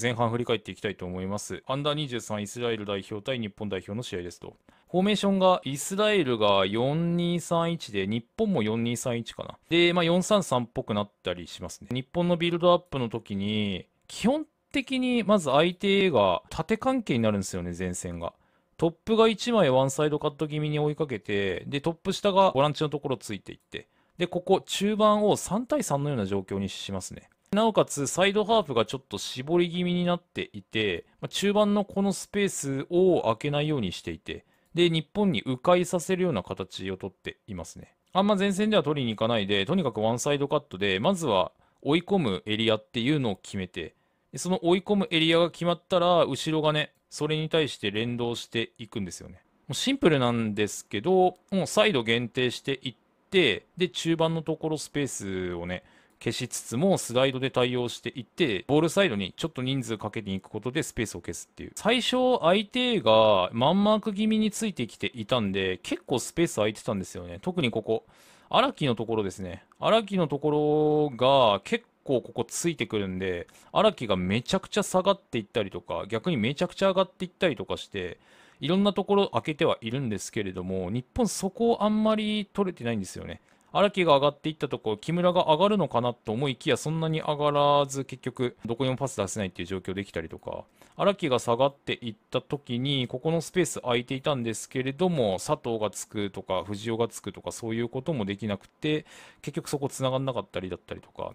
前半振り返っていきたいと思います。アンダー23イスラエル代表対日本代表の試合ですと。フォーメーションがイスラエルが4231で、日本も4231かな。で、まあ、433っぽくなったりしますね。日本のビルドアップの時に、基本的にまず相手が縦関係になるんですよね、前線が。トップが1枚ワンサイドカット気味に追いかけて、で、トップ下がボランチのところついていって、で、ここ中盤を3対3のような状況にしますね。なおかつ、サイドハーフがちょっと絞り気味になっていて、まあ、中盤のこのスペースを開けないようにしていて、で、日本に迂回させるような形をとっていますね。あんま前線では取りに行かないで、とにかくワンサイドカットで、まずは追い込むエリアっていうのを決めて、その追い込むエリアが決まったら、後ろがね、それに対して連動していくんですよね。もうシンプルなんですけど、もうサイド限定していって、で、中盤のところスペースをね、消しつつもスライドで対応していって、ボールサイドにちょっと人数かけていくことでスペースを消すっていう。最初、相手がマンマーク気味についてきていたんで、結構スペース空いてたんですよね。特にここ、荒木のところですね。荒木のところが結構ここついてくるんで、荒木がめちゃくちゃ下がっていったりとか、逆にめちゃくちゃ上がっていったりとかして、いろんなところ開けてはいるんですけれども、日本そこをあんまり取れてないんですよね。荒木が上がっていったところ、木村が上がるのかなと思いきや、そんなに上がらず、結局、どこにもパス出せないっていう状況できたりとか、荒木が下がっていった時に、ここのスペース空いていたんですけれども、佐藤がつくとか、藤尾がつくとか、そういうこともできなくて、結局そこ繋がんなかったりだったりとか、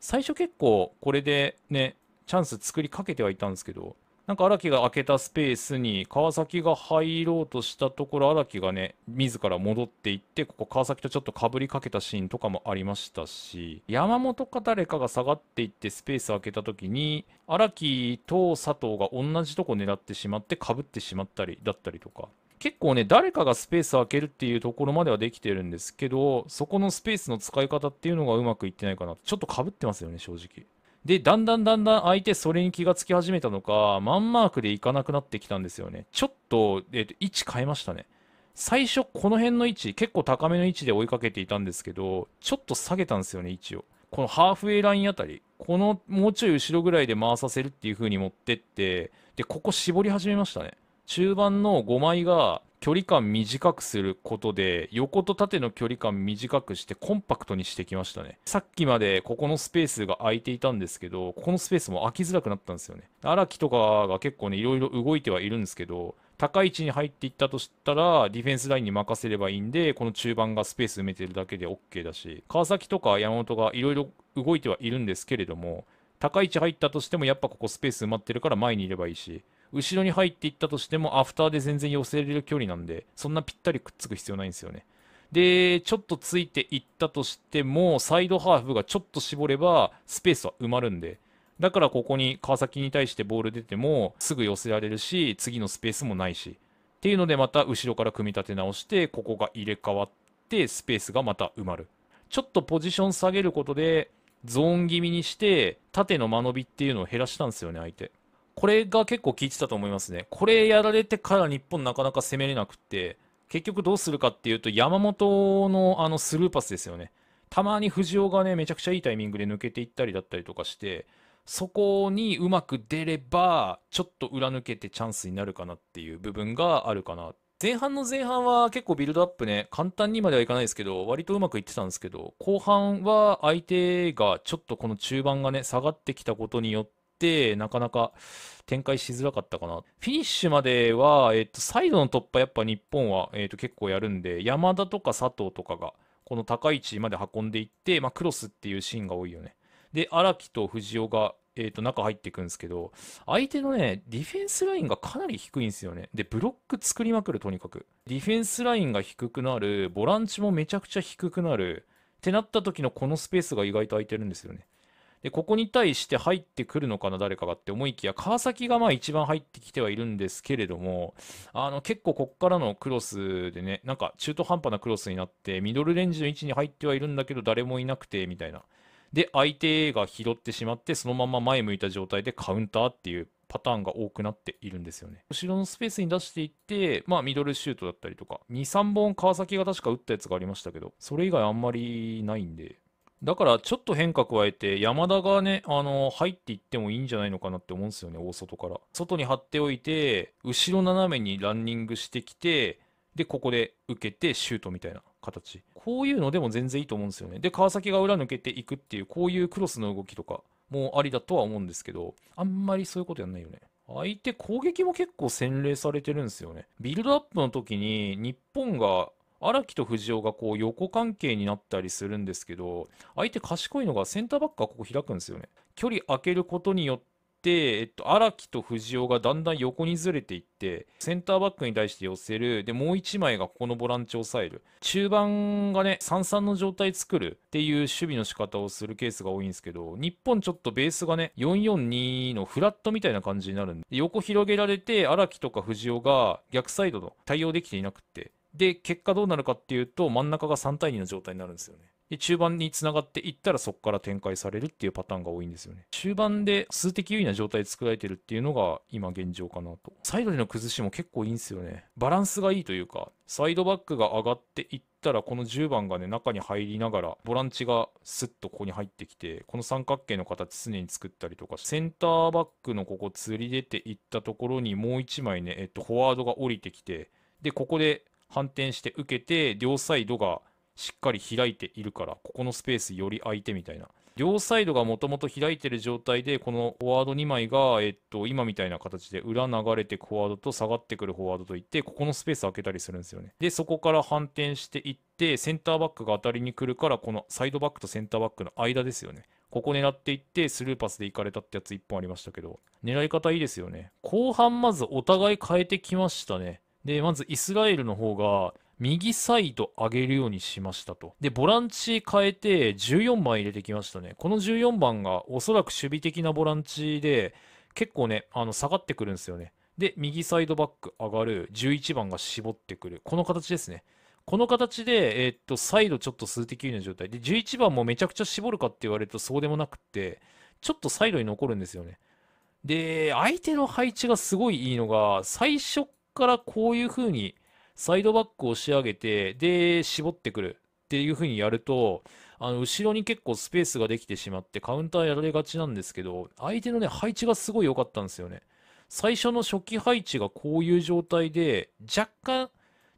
最初結構これでね、チャンス作りかけてはいたんですけど、なんか荒木が開けたスペースに川崎が入ろうとしたところ荒木がね自ら戻っていってここ川崎とちょっとかぶりかけたシーンとかもありましたし山本か誰かが下がっていってスペース開けた時に荒木と佐藤が同じとこ狙ってしまってかぶってしまったりだったりとか結構ね、誰かがスペース開けるっていうところまではできてるんですけど、そこのスペースの使い方っていうのがうまくいってないかな。ちょっとかぶってますよね、正直。で、だんだんだんだん相手それに気がつき始めたのか、マンマークでいかなくなってきたんですよね。ちょっと、えっ、ー、と、位置変えましたね。最初、この辺の位置、結構高めの位置で追いかけていたんですけど、ちょっと下げたんですよね、位置を。このハーフウェイラインあたり、このもうちょい後ろぐらいで回させるっていう風に持ってって、で、ここ絞り始めましたね。中盤の5枚が、距離感短くすることで横と縦の距離感短くしてコンパクトにしてきましたねさっきまでここのスペースが空いていたんですけどここのスペースも空きづらくなったんですよね荒木とかが結構ねいろいろ動いてはいるんですけど高い位置に入っていったとしたら、ディフェンスラインに任せればいいんで、この中盤がスペース埋めてるだけで OK だし、川崎とか山本がいろいろ動いてはいるんですけれども、高い位置入ったとしても、やっぱここスペース埋まってるから前にいればいいし、後ろに入っていったとしても、アフターで全然寄せれる距離なんで、そんなぴったりくっつく必要ないんですよね。で、ちょっとついていったとしても、サイドハーフがちょっと絞れば、スペースは埋まるんで、だからここに川崎に対してボール出ても、すぐ寄せられるし、次のスペースもないし。っていうので、また後ろから組み立て直して、ここが入れ替わって、スペースがまた埋まる。ちょっとポジション下げることで、ゾーン気味にして、縦の間延びっていうのを減らしたんですよね、相手。これが結構効いてたと思いますね。これやられてから日本なかなか攻めれなくて、結局どうするかっていうと、山本のあのスルーパスですよね。たまに藤尾がね、めちゃくちゃいいタイミングで抜けていったりだったりとかして、そこにうまく出れば、ちょっと裏抜けてチャンスになるかなっていう部分があるかな。前半の前半は結構ビルドアップね、簡単にまではいかないですけど、割とうまくいってたんですけど、後半は相手がちょっとこの中盤がね、下がってきたことによって、、なかなか展開しづらかったかな。フィニッシュまでは、えっと、サイドの突破、やっぱ日本は、えっと、結構やるんで、山田とか佐藤とかが、この高い位置まで運んでいって、まあ、クロスっていうシーンが多いよね。で、荒木と藤尾が、えー、と、中入っていくんですけど、相手のね、ディフェンスラインがかなり低いんですよね。で、ブロック作りまくる、とにかく。ディフェンスラインが低くなる、ボランチもめちゃくちゃ低くなる、ってなった時のこのスペースが意外と空いてるんですよね。で、ここに対して入ってくるのかな、誰かがって思いきや、川崎がまあ一番入ってきてはいるんですけれども、あの、結構こっからのクロスでね、なんか中途半端なクロスになって、ミドルレンジの位置に入ってはいるんだけど、誰もいなくて、みたいな。で、相手が拾ってしまって、そのまま前向いた状態でカウンターっていうパターンが多くなっているんですよね。後ろのスペースに出していって、まあ、ミドルシュートだったりとか、2、3本川崎が確か打ったやつがありましたけど、それ以外あんまりないんで、だからちょっと変化加えて、山田がね、あの入っていってもいいんじゃないのかなって思うんですよね、大外から。外に張っておいて、後ろ斜めにランニングしてきて、で、ここで受けてシュートみたいな形。こういうのでも全然いいと思うんですよね。で、川崎が裏抜けていくっていう、こういうクロスの動きとかもありだとは思うんですけど、あんまりそういうことやんないよね。相手攻撃も結構洗練されてるんですよね。ビルドアップの時に日本が荒木と藤尾がこう横関係になったりするんですけど相手賢いのがセンターバックがここ開くんですよね距離開けることによってえっと、荒木と藤尾がだんだん横にずれていってセンターバックに対して寄せるでもう1枚がここのボランチを抑える中盤がね3-3の状態作るっていう守備の仕方をするケースが多いんですけど日本ちょっとベースがね4-4-2のフラットみたいな感じになるんで横広げられて荒木とか藤尾が逆サイドの対応できていなくってで、結果どうなるかっていうと、真ん中が3対2の状態になるんですよね。で、中盤につながっていったらそこから展開されるっていうパターンが多いんですよね。中盤で数的優位な状態で作られてるっていうのが今現状かなと。サイドでの崩しも結構いいんですよね。バランスがいいというか、サイドバックが上がっていったら、この10番がね、中に入りながら、ボランチがスッとここに入ってきて、この三角形の形常に作ったりとか、センターバックのここ釣り出ていったところにもう1枚ね、えっと、フォワードが降りてきて、で、ここで反転して受けて、両サイドがしっかり開いているから、ここのスペースより空いてみたいな。両サイドがもともと開いてる状態で、このフォワード2枚が、えっと、今みたいな形で裏流れてフォワードと下がってくるフォワードといって、ここのスペース開けたりするんですよね。で、そこから反転していって、センターバックが当たりに来るから、このサイドバックとセンターバックの間ですよね。ここ狙っていって、スルーパスで行かれたってやつ1本ありましたけど、狙い方いいですよね。後半まずお互い変えてきましたね。で、まずイスラエルの方が、右サイド上げるようにしましたと。で、ボランチ変えて14番入れてきましたね。この14番がおそらく守備的なボランチで、結構ね、あの、下がってくるんですよね。で、右サイドバック上がる、11番が絞ってくる。この形ですね。この形で、えー、っと、サイドちょっと数的優位な状態。で、11番もめちゃくちゃ絞るかって言われるとそうでもなくって、ちょっとサイドに残るんですよね。で、相手の配置がすごいいいのが、最初からこういう風にサイドバックを仕上げて、で、絞ってくるっていう風にやると、あの、後ろに結構スペースができてしまってカウンターやられがちなんですけど、相手のね、配置がすごい良かったんですよね。最初の初期配置がこういう状態で、若干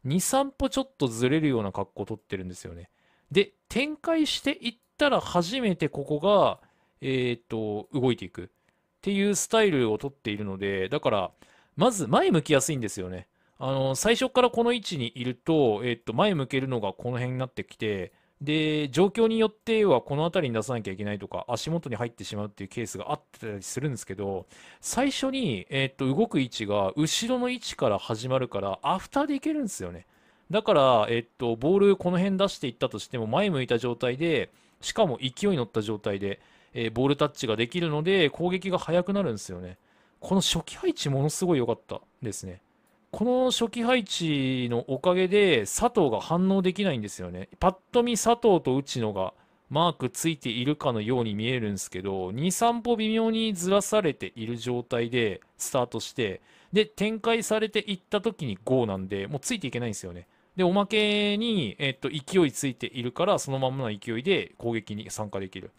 2、3歩ちょっとずれるような格好を取ってるんですよね。で、展開していったら初めてここが、えー、っと、動いていくっていうスタイルを取っているので、だから、まず前向きやすいんですよね。あの最初からこの位置にいると、えっと、前向けるのがこの辺になってきて、で、状況によってはこの辺りに出さなきゃいけないとか、足元に入ってしまうっていうケースがあったりするんですけど、最初に、えっと、動く位置が後ろの位置から始まるから、アフターでいけるんですよね。だから、えっと、ボールこの辺出していったとしても、前向いた状態で、しかも勢いに乗った状態で、えー、ボールタッチができるので、攻撃が速くなるんですよね。この初期配置ものすごい良かったですね。この初期配置のおかげで佐藤が反応できないんですよね。パッと見佐藤と内野がマークついているかのように見えるんですけど、2、3歩微妙にずらされている状態でスタートして、で、展開されていった時に GO なんで、もうついていけないんですよね。で、おまけに、えっと、勢いついているから、そのままの勢いで攻撃に参加できる。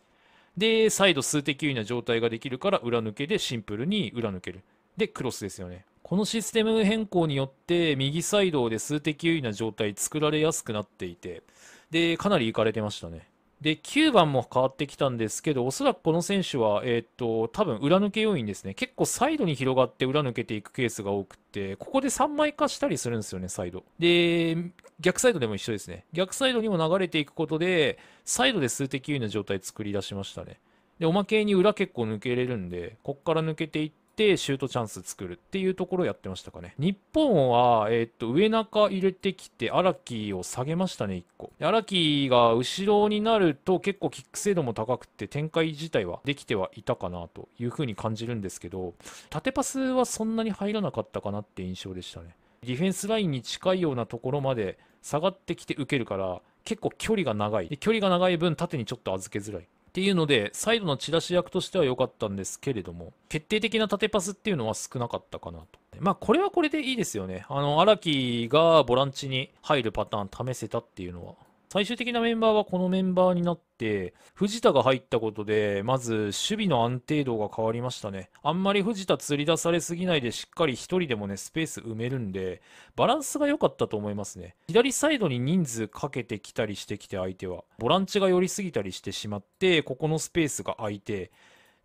で、再度数的優位な状態ができるから裏抜けでシンプルに裏抜ける。で、クロスですよね。このシステム変更によって右サイドで数的優位な状態作られやすくなっていて、で、かなりいかれてましたね。で、9番も変わってきたんですけど、おそらくこの選手は、えー、っと、多分裏抜け要因ですね。結構サイドに広がって裏抜けていくケースが多くて、ここで3枚化したりするんですよね、サイド。で、逆サイドでも一緒ですね。逆サイドにも流れていくことで、サイドで数的優位な状態作り出しましたね。で、おまけに裏結構抜けれるんで、こっから抜けていって、シュートチャンス作るっていうところをやってましたかね。日本は、えー、っと、上中入れてきて、荒木を下げましたね、一個。荒木が後ろになると結構キック精度も高くて、展開自体はできてはいたかなというふうに感じるんですけど、縦パスはそんなに入らなかったかなって印象でしたね。ディフェンスラインに近いようなところまで下がってきて受けるから結構距離が長いで距離が長い分縦にちょっと預けづらいっていうのでサイドのチラシ役としては良かったんですけれども決定的な縦パスっていうのは少なかったかなとまあこれはこれでいいですよねあの荒木がボランチに入るパターン試せたっていうのは最終的なメンバーはこのメンバーになって、藤田が入ったことで、まず守備の安定度が変わりましたね。あんまり藤田釣り出されすぎないで、しっかり1人でもね、スペース埋めるんで、バランスが良かったと思いますね。左サイドに人数かけてきたりしてきて、相手は。ボランチが寄りすぎたりしてしまって、ここのスペースが空いて、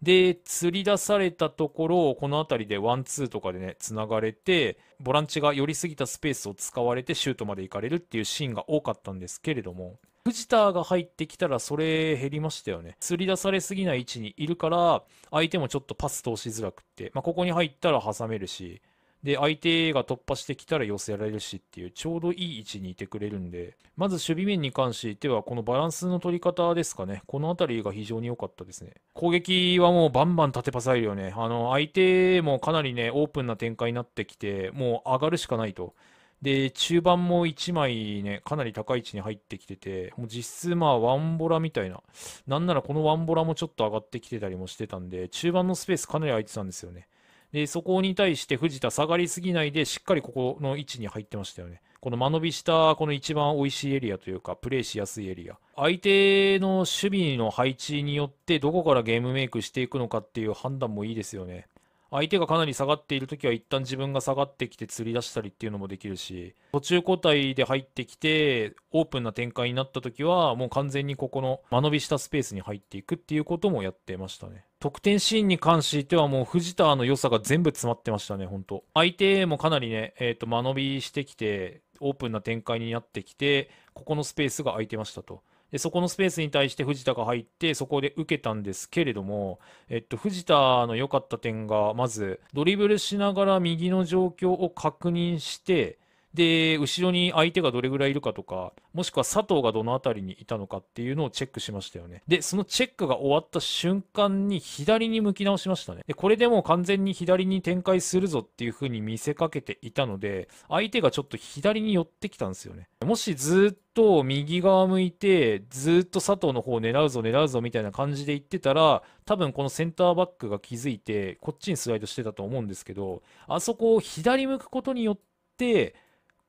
で、釣り出されたところを、この辺りでワンツーとかでね、繋がれて、ボランチが寄りすぎたスペースを使われてシュートまで行かれるっていうシーンが多かったんですけれども、藤田が入ってきたらそれ減りましたよね。釣り出されすぎない位置にいるから、相手もちょっとパス通しづらくって、まあ、ここに入ったら挟めるし、で、相手が突破してきたら寄せられるしっていう、ちょうどいい位置にいてくれるんで、まず守備面に関しては、このバランスの取り方ですかね。この辺りが非常に良かったですね。攻撃はもうバンバン縦パサえるよね。あの、相手もかなりね、オープンな展開になってきて、もう上がるしかないと。で、中盤も1枚ね、かなり高い位置に入ってきてて、もう実質まあワンボラみたいな、なんならこのワンボラもちょっと上がってきてたりもしてたんで、中盤のスペースかなり空いてたんですよね。で、そこに対して藤田下がりすぎないで、しっかりここの位置に入ってましたよね。この間延びしたこの一番美味しいエリアというか、プレーしやすいエリア。相手の守備の配置によって、どこからゲームメイクしていくのかっていう判断もいいですよね。相手がかなり下がっている時は一旦自分が下がってきて釣り出したりっていうのもできるし途中交代で入ってきてオープンな展開になった時はもう完全にここの間延びしたスペースに入っていくっていうこともやってましたね得点シーンに関してはもう藤田の良さが全部詰まってましたね本当相手もかなりね、えー、と間延びしてきてオープンな展開になってきてここのスペースが空いてましたとで、そこのスペースに対して藤田が入って、そこで受けたんですけれども、えっと、藤田の良かった点が、まず、ドリブルしながら右の状況を確認して、で、後ろに相手がどれぐらいいるかとか、もしくは佐藤がどの辺りにいたのかっていうのをチェックしましたよね。で、そのチェックが終わった瞬間に左に向き直しましたね。で、これでもう完全に左に展開するぞっていう風に見せかけていたので、相手がちょっと左に寄ってきたんですよね。もしずっと右側向いて、ずっと佐藤の方を狙うぞ狙うぞみたいな感じで言ってたら、多分このセンターバックが気づいて、こっちにスライドしてたと思うんですけど、あそこを左向くことによって、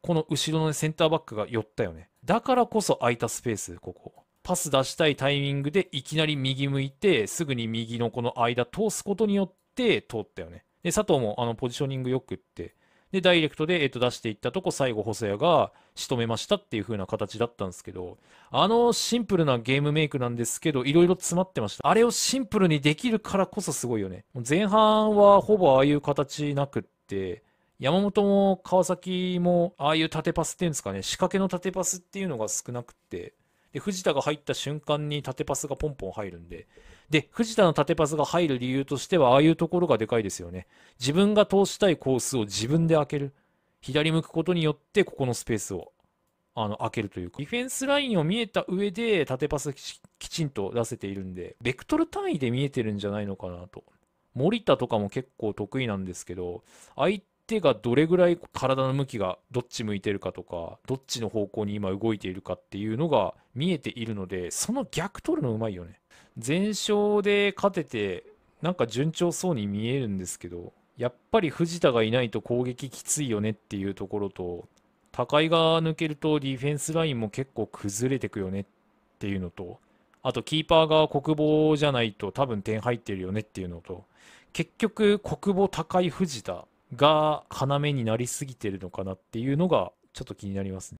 この後ろのセンターバックが寄ったよね。だからこそ空いたスペース、ここ。パス出したいタイミングでいきなり右向いて、すぐに右のこの間通すことによって通ったよね。で、佐藤もあのポジショニングよくって、で、ダイレクトで、えっと、出していったとこ、最後、細谷が仕留めましたっていう風な形だったんですけど、あのシンプルなゲームメイクなんですけど、いろいろ詰まってました。あれをシンプルにできるからこそすごいよね。前半はほぼああいう形なくって、山本も川崎も、ああいう縦パスっていうんですかね、仕掛けの縦パスっていうのが少なくて、で、藤田が入った瞬間に縦パスがポンポン入るんで、で、藤田の縦パスが入る理由としては、ああいうところがでかいですよね。自分が通したいコースを自分で開ける。左向くことによって、ここのスペースを、あの、開けるというか、ディフェンスラインを見えた上で、縦パスきちんと出せているんで、ベクトル単位で見えてるんじゃないのかなと。森田とかも結構得意なんですけど、相手がどれぐらい体の向きがどっち向いてるかとかどっちの方向に今動いているかっていうのが見えているのでその逆取るのうまいよね全勝で勝ててなんか順調そうに見えるんですけどやっぱり藤田がいないと攻撃きついよねっていうところと高井が抜けるとディフェンスラインも結構崩れてくよねっていうのとあとキーパーが国防じゃないと多分点入ってるよねっていうのと結局国防高井藤田が要になりすぎてるのかなっていうのがちょっと気になりますね。